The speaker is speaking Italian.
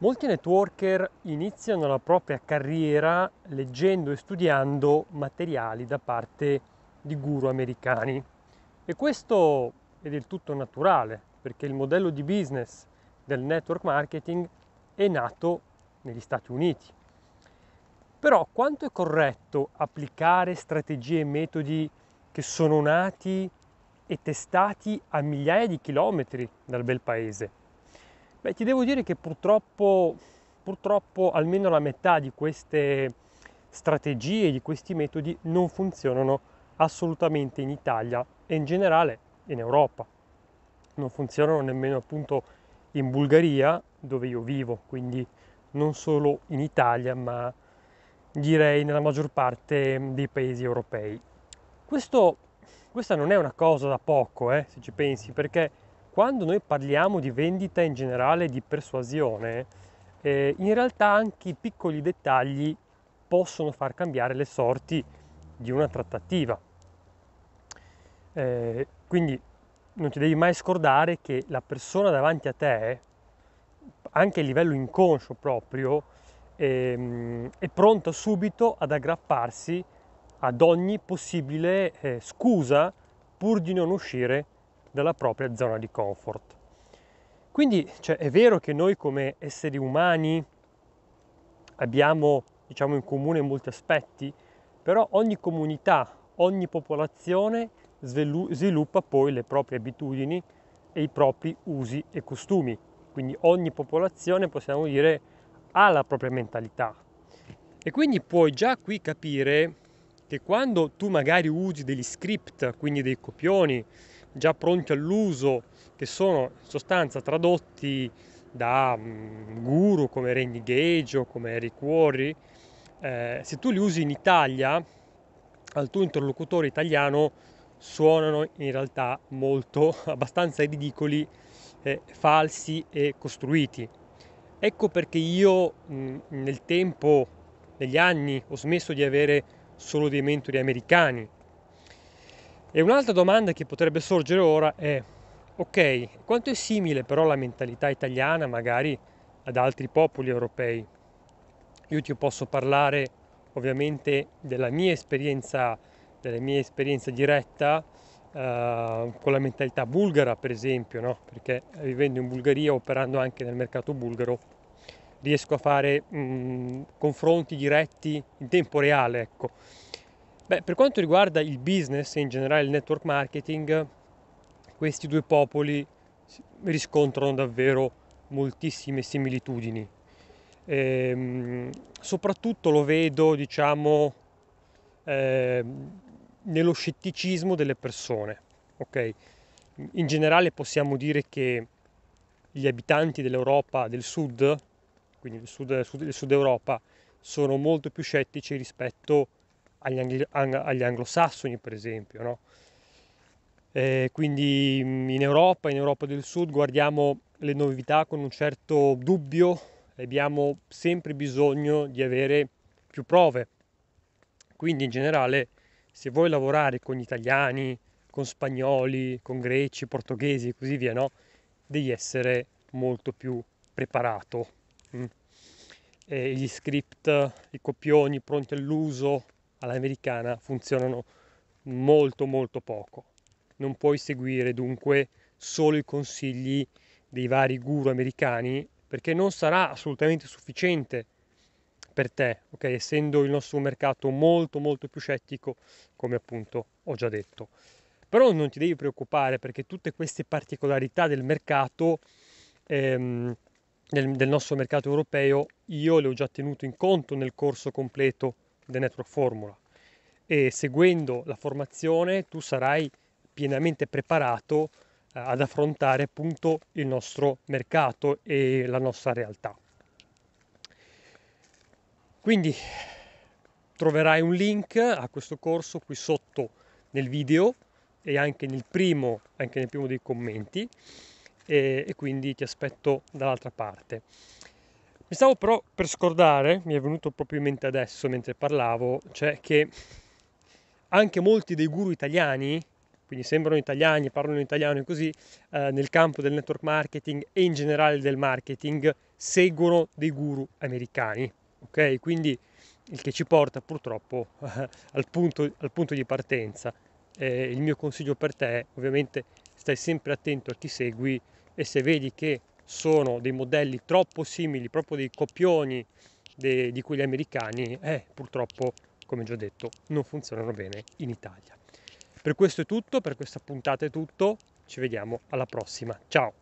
Molti networker iniziano la propria carriera leggendo e studiando materiali da parte di guru americani e questo è del tutto naturale perché il modello di business del network marketing è nato negli Stati Uniti. Però quanto è corretto applicare strategie e metodi che sono nati e testati a migliaia di chilometri dal bel paese? Beh, ti devo dire che purtroppo, purtroppo almeno la metà di queste strategie, di questi metodi non funzionano assolutamente in Italia e in generale in Europa. Non funzionano nemmeno appunto in Bulgaria dove io vivo, quindi non solo in Italia ma direi nella maggior parte dei paesi europei. Questo, questa non è una cosa da poco, eh, se ci pensi, perché quando noi parliamo di vendita in generale, di persuasione, eh, in realtà anche i piccoli dettagli possono far cambiare le sorti di una trattativa. Eh, quindi non ti devi mai scordare che la persona davanti a te, anche a livello inconscio proprio, ehm, è pronta subito ad aggrapparsi ad ogni possibile eh, scusa pur di non uscire dalla propria zona di comfort. Quindi cioè, è vero che noi come esseri umani abbiamo diciamo, in comune molti aspetti, però ogni comunità, ogni popolazione sviluppa poi le proprie abitudini e i propri usi e costumi. Quindi ogni popolazione, possiamo dire, ha la propria mentalità. E quindi puoi già qui capire che quando tu magari usi degli script, quindi dei copioni, già pronti all'uso, che sono in sostanza tradotti da mm, guru come Randy Gage o come Eric Worry, eh, se tu li usi in Italia, al tuo interlocutore italiano suonano in realtà molto, abbastanza ridicoli, eh, falsi e costruiti. Ecco perché io mh, mm, nel tempo, negli anni, ho smesso di avere solo dei mentori americani, e un'altra domanda che potrebbe sorgere ora è, ok, quanto è simile però la mentalità italiana magari ad altri popoli europei? Io ti posso parlare ovviamente della mia esperienza, della mia esperienza diretta eh, con la mentalità bulgara per esempio, no? perché vivendo in Bulgaria, operando anche nel mercato bulgaro, riesco a fare mh, mm, confronti diretti in tempo reale. Ecco. Beh, per quanto riguarda il business e in generale il network marketing, questi due popoli riscontrano davvero moltissime similitudini. E, ehm, soprattutto lo vedo, diciamo, eh, nello scetticismo delle persone. Okay? In generale possiamo dire che gli abitanti dell'Europa del sud, quindi del sud, del sud Europa, sono molto più scettici rispetto a agli, angli, agli anglosassoni per esempio. No? Eh, quindi mm, in Europa, in Europa del Sud guardiamo le novità con un certo dubbio, e abbiamo sempre bisogno di avere più prove. Quindi in generale se vuoi lavorare con italiani, con spagnoli, con greci, portoghesi e così via, no? devi essere molto più preparato. Mm. gli script, i copioni pronti all'uso, all'americana funzionano molto molto poco. Non puoi seguire dunque solo i consigli dei vari guru americani perché non sarà assolutamente sufficiente per te, ok? Essendo il nostro mercato molto molto più scettico, come appunto ho già detto. Però non ti devi preoccupare perché tutte queste particolarità del mercato ehm, del, del nostro mercato europeo io le ho già tenute in conto nel corso completo The Network Formula e seguendo la formazione tu sarai pienamente preparato eh, ad affrontare appunto il nostro mercato e la nostra realtà. Quindi troverai un link a questo corso qui sotto nel video e anche nel primo, anche nel primo dei commenti e, e quindi ti aspetto dall'altra parte. Mi stavo però per scordare, mi è venuto proprio in mente adesso mentre parlavo, cioè che anche molti dei guru italiani, quindi sembrano italiani, parlano italiano e così, eh, nel campo del network marketing e in generale del marketing, seguono dei guru americani. Ok? Quindi il che ci porta purtroppo eh, al, punto, al, punto, di partenza. Eh, il mio consiglio per te è ovviamente stai sempre attento a chi segui e se vedi che sono dei modelli troppo simili, proprio dei copioni de, di quelli americani, eh, purtroppo, come già detto, non funzionano bene in Italia. Per questo è tutto, per questa puntata è tutto, ci vediamo alla prossima, ciao!